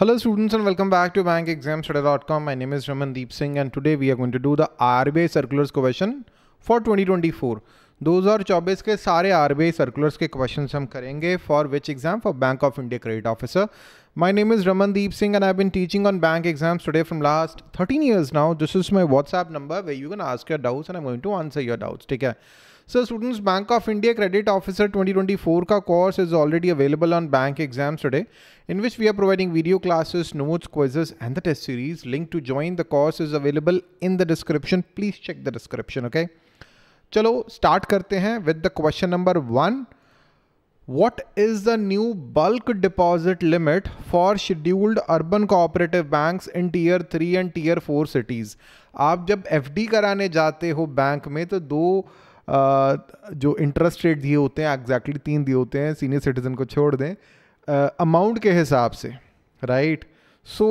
Hello students and welcome back to Hello students and welcome back to bankexamstudy.com. My name is Ramandeep Singh and today we are going to do the RBI circulars question for 2024. 2024 के सारे आई circulars के question हम करेंगे for which exam for Bank of India credit officer my name is Ramandeep Singh and I been teaching on bank exams today from last thirteen years now this is my WhatsApp number way you can ask your doubts and I going to answer your doubts ठीक है sir students Bank of India credit officer 2024 का course is already available on bank exams today in which we are providing video classes notes quizzes, and the test series link to join the course is available in the description please check the description okay चलो start करते हैं with the question number one what is the new bulk deposit limit for scheduled urban cooperative bank in tier three and tier four cities आप जब F कराने जाते हो bank में तो दो जो इंटरेस्ट रेट दिए होते हैं एग्जैक्टली तीन दिए होते हैं सीनियर सिटीज़न को छोड़ दें अमाउंट के हिसाब से राइट सो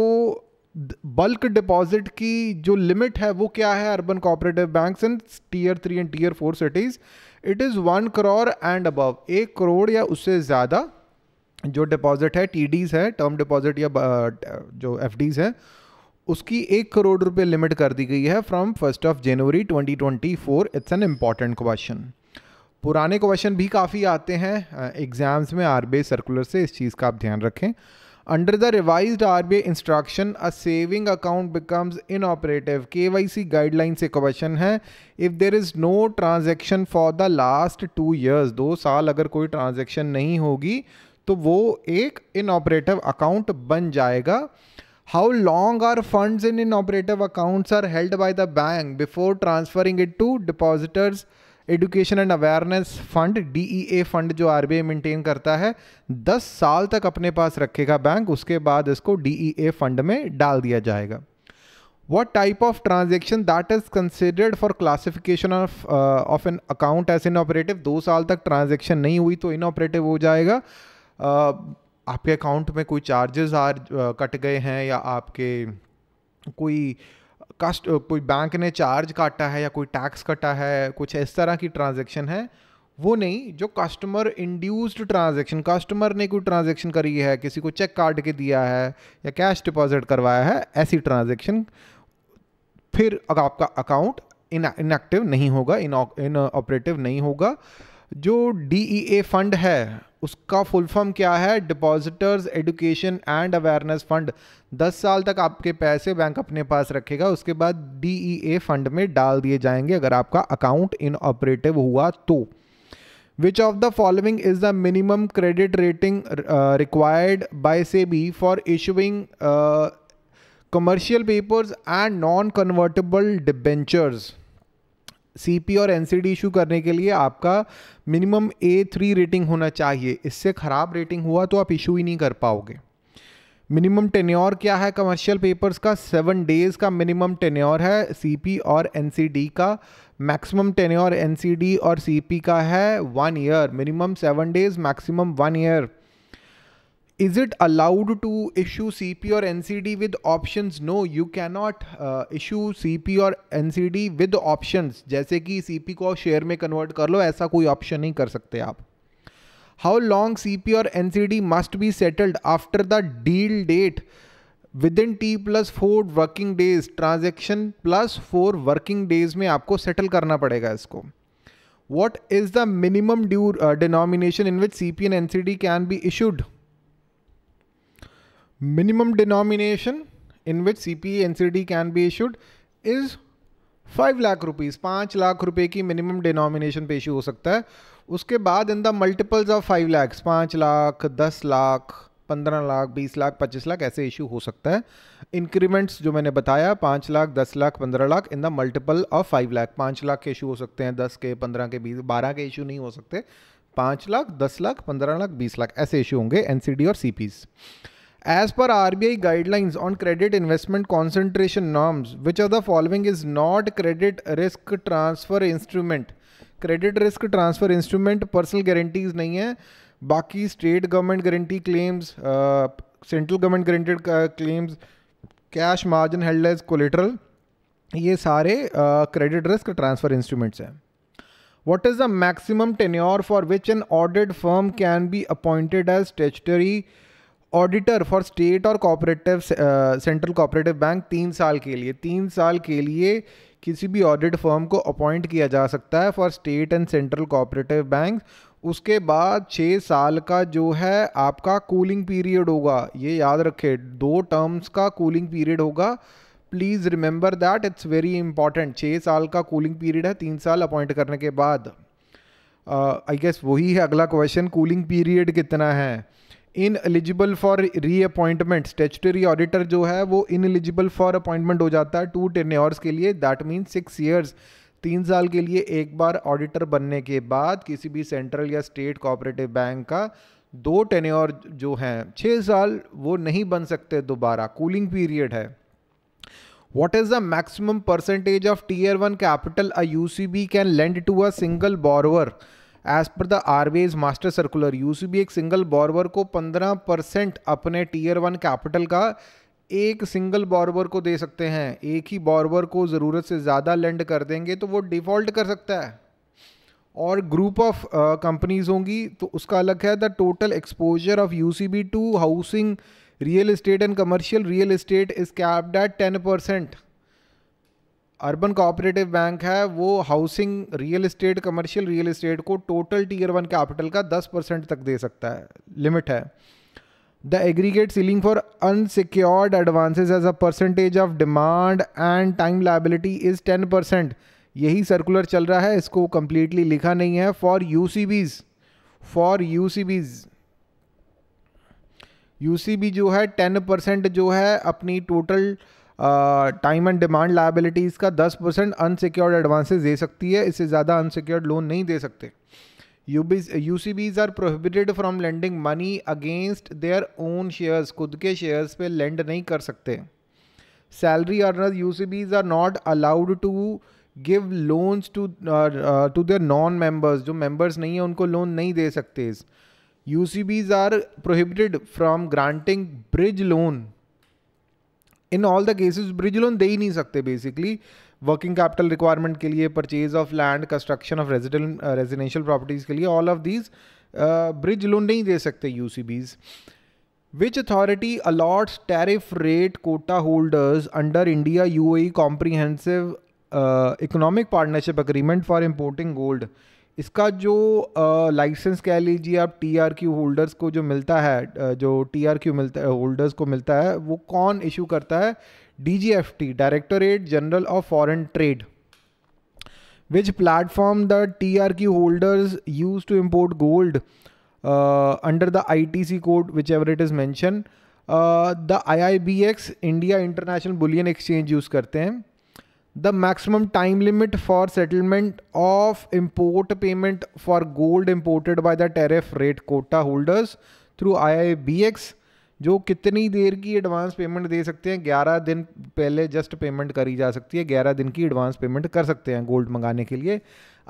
बल्क डिपॉजिट की जो लिमिट है वो क्या है urban cooperative banks in tier three and tier four cities it is one crore and above एक करोड़ या उससे ज़्यादा जो डिपॉजिट है टी है टर्म डिपॉजिट या जो एफ हैं उसकी एक करोड़ रुपए लिमिट कर दी गई है from first of January 2024 it's an important question पुराने क्वेश्चन भी काफ़ी आते हैं एग्जाम्स में आर सर्कुलर से इस चीज़ का आप ध्यान रखें under the revise R B I instruction a saving account becomes inoperative K Y C guideline से क्वेश्चन है if there is no transaction for the last two years दो साल अगर कोई ट्रांजेक्शन नहीं होगी तो वो एक इन ऑपरेटिव अकाउंट बन जाएगा how long are fund in inoperative accounts are held by the bank before transferring it to depositors education and awareness fund D E A fund जो आर बी आई मेंटेन करता है दस साल तक अपने पास रखेगा बैंक उसके बाद इसको डी ई ए फंड में डाल दिया जाएगा what type of transaction that is considered for classification of of an account as inoperative दो साल तक ट्रांजेक्शन नहीं हुई तो इन ऑपरेटिव हो जाएगा uh, आपके अकाउंट में कोई चार्जेस आ कट गए हैं या आपके कोई कस्ट कोई बैंक ने चार्ज काटा है या कोई टैक्स कटा है कुछ इस तरह की ट्रांजेक्शन है वो नहीं जो कस्टमर इंड्यूस्ड ट्रांजेक्शन कस्टमर ने कोई ट्रांजेक्शन करी है किसी को चेक काट के दिया है या कैश डिपॉजिट करवाया है ऐसी ट्रांजेक्शन फिर अगर आपका अकाउंट इन इनएक्टिव नहीं होगा इन ऑपरेटिव नहीं होगा जो डी फंड e है उसका फुल फॉर्म क्या है depositors education and awareness fund दस साल तक आपके पैसे बैंक अपने पास रखेगा उसके बाद डी फंड e में डाल दिए जाएंगे अगर आपका अकाउंट इन ऑपरेटिव हुआ तो which of the following is the minimum credit rating required by SEBI for issuing commercial papers and non convertible debentures CP और एनसीडी इशू करने के लिए आपका मिनिमम ए थ्री रेटिंग होना चाहिए इससे ख़राब रेटिंग हुआ तो आप इशू ही नहीं कर पाओगे मिनिमम टेन्योर क्या है कमर्शियल पेपर्स का सेवन डेज़ का मिनिमम टेन्योर है सीपी और एनसीडी का मैक्सिमम टेन्योर एनसीडी और सीपी का है one year minimum seven days maximum one year is it allowed to issue CP or NCD with options? No, you cannot uh, issue CP or NCD with options. जैसे कि CP को share में convert कर लो ऐसा कोई option नहीं कर सकते आप हाउ लॉन्ग सी पी और N C D must be settled after the deal date within T plus four working days transaction plus four working days में आपको सेटल करना पड़ेगा इसको what is the minimum due denomination in which C P and N C D can be issued minimum denomination in minimum denomination in N C D can be issued is five lakh rupees पाँच लाख रुपए की minimum denomination पे issue हो सकता है उसके बाद in the multiples of five lakhs पाँच लाख दस लाख पंद्रह लाख बीस लाख पच्चीस लाख ऐसे इशू हो सकता है इंक्रीमेंट्स जो मैंने बताया पाँच लाख दस लाख पंद्रह lakh in the multiple of five lakh पाँच लाख के इशू हो सकते हैं दस के पंद्रह के बीस बारह के इशू नहीं हो सकते पाँच लाख दस लाख पंद्रह लाख बीस लाख ऐसे इशू होंगे एन और C as per R B I guidelines on credit investment concentration norms which are the following is not credit risk transfer instrument credit risk transfer instrument personal guarantees नहीं है बाकी state government guarantee claims central government guaranteed claims cash margin held collateral ये सारे credit risk transfer instruments हैं what is the maximum tenure for which an audit firm can be appointed as statutory auditor for state और cooperative central cooperative bank तीन साल के लिए तीन साल के लिए किसी भी ऑडिट फर्म को अपॉइंट किया जा सकता है for state and central cooperative bank उसके बाद छः साल का जो है आपका कूलिंग पीरियड होगा ये याद रखें दो टर्म्स का कूलिंग पीरियड होगा please remember that it's very important छः साल का कूलिंग पीरियड है तीन साल अपॉइंट करने के बाद आई गेस वही है अगला क्वेश्चन कूलिंग पीरियड कितना है ineligible for reappointment statutory auditor जो है वो इन एलिजिबल फॉर अपॉइंटमेंट हो जाता है टू टेन ईयर्स के लिए दैट मीन सिक्स ईयर्स तीन साल के लिए एक बार ऑडिटर बनने के बाद किसी भी सेंट्रल या स्टेट कोऑपरेटिव बैंक का दो टेन्योर जो हैं छः साल वो नहीं बन सकते दोबारा कूलिंग पीरियड है what is the maximum percentage of tier one capital a U C B can lend to a single borrower as per the RBI's master circular UCB एक सिंगल बॉरवर को 15 परसेंट अपने tier one capital का एक single borrower को दे सकते हैं एक ही बॉरवर को ज़रूरत से ज़्यादा लेंड कर देंगे तो वो डिफ़ॉल्ट कर सकता है और ग्रुप ऑफ कंपनीज होंगी तो उसका अलग है the total exposure of U C B to housing real estate and commercial real estate is capped at ten percent urban cooperative bank है वो housing real estate commercial real estate को total tier one capital का दस percent तक दे सकता है limit है the aggregate ceiling for unsecured advances as a percentage of demand and time liability is ten percent यही सर्कुलर चल रहा है इसको कंप्लीटली लिखा नहीं है फॉर यू सी बीज फॉर यू सी बीज यू सी बी जो है टेन परसेंट जो है अपनी total time and demand liabilities का 10 परसेंट अनसिक्योर्ड एडवांसेज दे सकती है इससे ज़्यादा अनसिक्योर्ड लोन नहीं दे सकते U C B's are prohibited from lending money against their own shares खुद के शेयर्स पे लेंड नहीं कर सकते salary earner U C B's are not allowed to give loans to to their non members जो मेम्बर्स नहीं है उनको लोन नहीं दे सकते U C B's are prohibited from granting bridge loan in all the cases bridge loan दे ही नहीं सकते बेसिकली वर्किंग कैपिटल रिक्वायरमेंट के लिए purchase of land construction of resident residential properties के लिए all of these bridge loan नहीं दे सकते U C B's which authority allots tariff rate quota holders under India U A comprehensive economic partnership agreement for importing gold इसका जो licence कह लीजिए आप टी आर क्यू होल्डर्स को जो मिलता है जो टी आर क्यू मिलता है होल्डर्स को मिलता है वो कौन इशू करता है D G F T directorate general of foreign trade which platform the T R Q holders use to import gold under the I T C code whichever it is mention the I I B X India International Bullion Exchange use करते हैं limit for settlement of import payment for gold imported by the imported rate quota holders through I I B X जो कितनी देर की advance payment दे सकते हैं 11 दिन पहले just payment करी जा सकती है 11 दिन की एडवांस पेमेंट कर सकते हैं गोल्ड मंगाने के लिए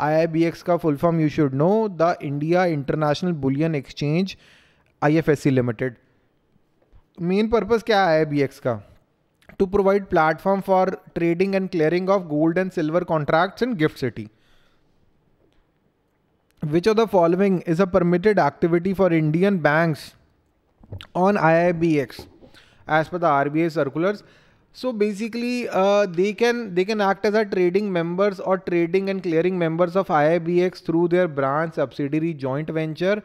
आईआईबीएक्स का full form you should know the India International Bullion Exchange IFSC Limited main purpose क्या है आईआईबीएक्स का to provide platform for trading and clearing of gold and silver contracts in gift city. Which of the following is a permitted activity for Indian banks on IIBX as per the RBI circulars? So basically, uh, they can they can act as a trading members or trading and clearing members of IIBX through their branch, subsidiary, joint venture,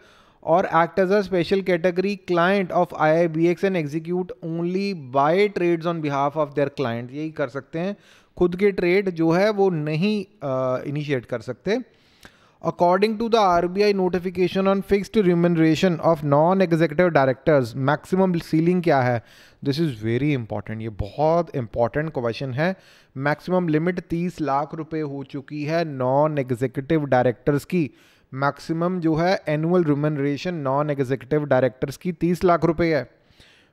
और act as a special category client of I I B X and execute only buy trades on behalf of their client यही कर सकते हैं खुद के trade जो है वो नहीं इनिशिएट कर सकते according to the R B I notification on fixed remuneration of non executive directors maximum ceiling क्या है दिस इज़ वेरी इंपॉर्टेंट ये बहुत इंपॉर्टेंट क्वेश्चन है मैक्सिमम लिमिट तीस लाख रुपये हो चुकी है नॉन एग्जीक्यूटिव डायरेक्टर्स की मैक्सिमम जो है annual remuneration non executive directors की तीस लाख रुपए है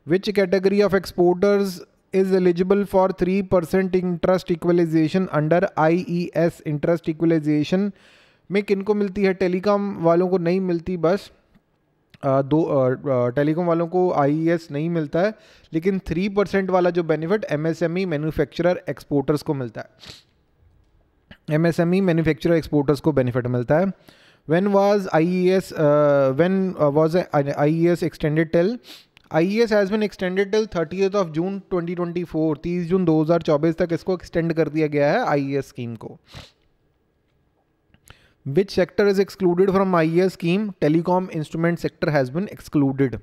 which category of exporters is eligible for three percent interest equalization under I E S interest equalization में किनको मिलती है टेलीकॉम वालों को नहीं मिलती बस आ, दो टेलीकॉम वालों को आई e नहीं मिलता है लेकिन थ्री परसेंट वाला जो benefit M S M E manufacturer exporters को मिलता है M S M E manufacturer exporters को बेनिफिट मिलता है when was IES uh, when uh, was IES extended till IES has been extended till 30th of June 2024 30 June 2024 तक इसको extend कर दिया गया है IES scheme को which sector is excluded from IES scheme telecom instrument sector has been excluded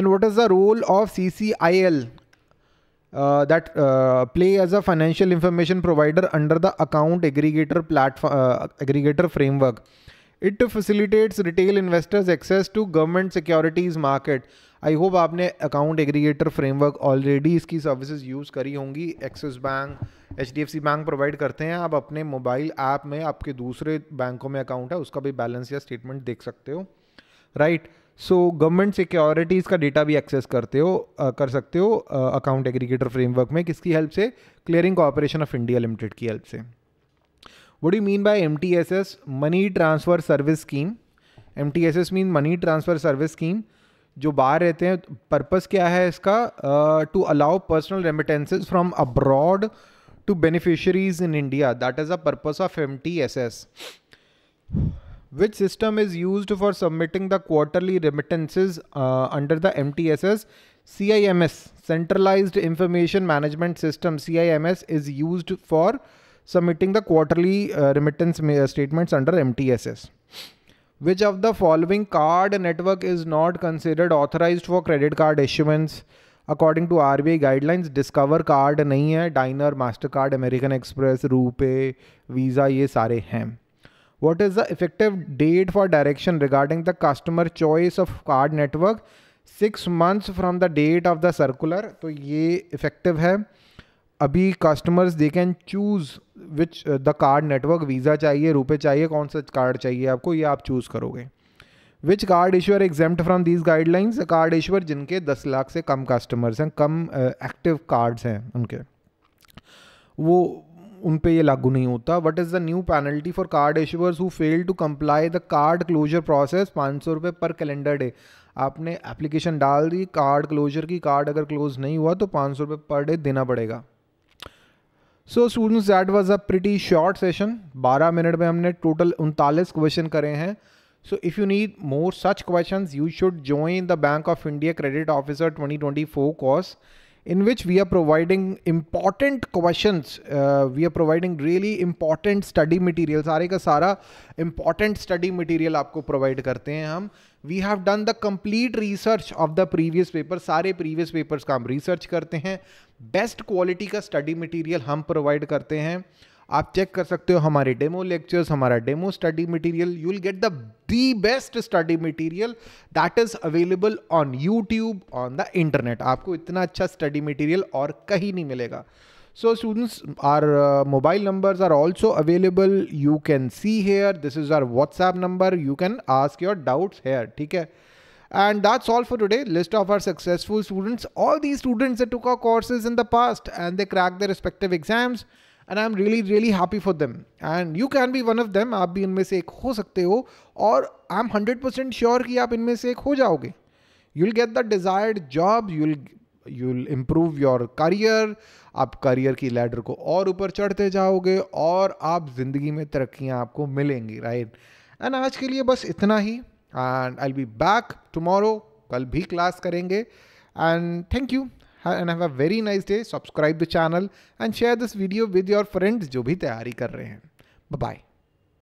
and what is the role of CCIL uh, that uh, play as a financial information provider under the account aggregator platform uh, aggregator framework it facilitates retail investors access to government securities market I hope आपने account aggregator framework already इसकी services use करी होंगी Axis Bank H D F C Bank provide करते हैं आप अपने mobile app में आपके दूसरे बैंकों में अकाउंट है उसका भी बैलेंस या स्टेटमेंट देख सकते हो राइट सो गवर्नमेंट सिक्योरिटीज़ का डेटा भी एक्सेस करते हो आ, कर सकते हो अकाउंट एग्रीगेटर फ्रेमवर्क में किसकी हेल्प से Clearing Corporation of India Limited की हेल्प से What do you mean by MTSS? Money Transfer Service Scheme. MTSS means Money Transfer Service Scheme. जो बाहर रहते हैं पर्पस क्या है इसका to allow personal remittances from abroad to beneficiaries in India that is a purpose of M which system is used for submitting the quarterly remittances uh, under the MTSS? CIMS, Centralized Information Management System, CIMS is used for submitting the quarterly uh, remittance uh, statements under MTSS. Which of the following card network is not considered authorized for credit card issuance? According to RBI guidelines, Discover card nahi hai, Diner, MasterCard, American Express, Rupee, Visa, ye sare hai. What is the effective date for direction regarding the customer choice of card network? Six months from the date of the circular. So, ye effective hai. अभी customers they can choose which the card network Visa चाहिए रुपए चाहिए कौन सा card चाहिए आपको ये आप choose करोगे which card issuer exempt from these guidelines card issuer जिनके दस लाख से कम कस्टमर्स हैं कम एक्टिव uh, कार्ड्स हैं उनके वो उन पे ये लागू नहीं होता what is the new penalty for card issuers who fail to comply the card closure process पाँच सौ रुपये पर कैलेंडर डे आपने एप्लीकेशन डाल दी कार्ड क्लोजर की कार्ड अगर क्लोज नहीं हुआ तो पाँच सौ रुपये पर डे देना पड़ेगा so students that was a pretty short session 12 minute में हमने टोटल उनतालीस क्वेश्चन करे हैं so if you need more such question you should join the Bank of India credit officer twenty twenty four course in which we are providing important question we are providing really important study material सारे का सारा important study material आपको provide करते हैं हम we have done the complete research of the previous paper सारे previous papers का हम रिसर्च करते हैं बेस्ट क्वालिटी का स्टडी मटेरियल हम प्रोवाइड करते हैं आप चेक कर सकते हो हमारे डेमो लेक्चर्स हमारा demo study material you will get the the best study material that is available on YouTube on the internet आपको इतना अच्छा स्टडी मटेरियल और कहीं नहीं मिलेगा So students, our uh, mobile numbers are also available. You can see here, this is our WhatsApp number. You can ask your doubts here. Okay. And that's all for today. List of our successful students. All these students that took our courses in the past and they cracked their respective exams. And I am really, really happy for them. And you can be one of them. आप भी इनमें से एक हो सकते हो और I'm 100% sure कि आप इनमें से एक हो जाओगे you You'll get the desired job. You'll you will improve your career आप करियर की लैडर को और ऊपर चढ़ते जाओगे और आप ज़िंदगी में तरक्कियाँ आपको मिलेंगी राइट एंड आज के लिए बस इतना ही and I be back tomorrow कल भी क्लास करेंगे and thank you and have a very nice day subscribe the channel and share this video with your friends जो भी तैयारी कर रहे हैं बाय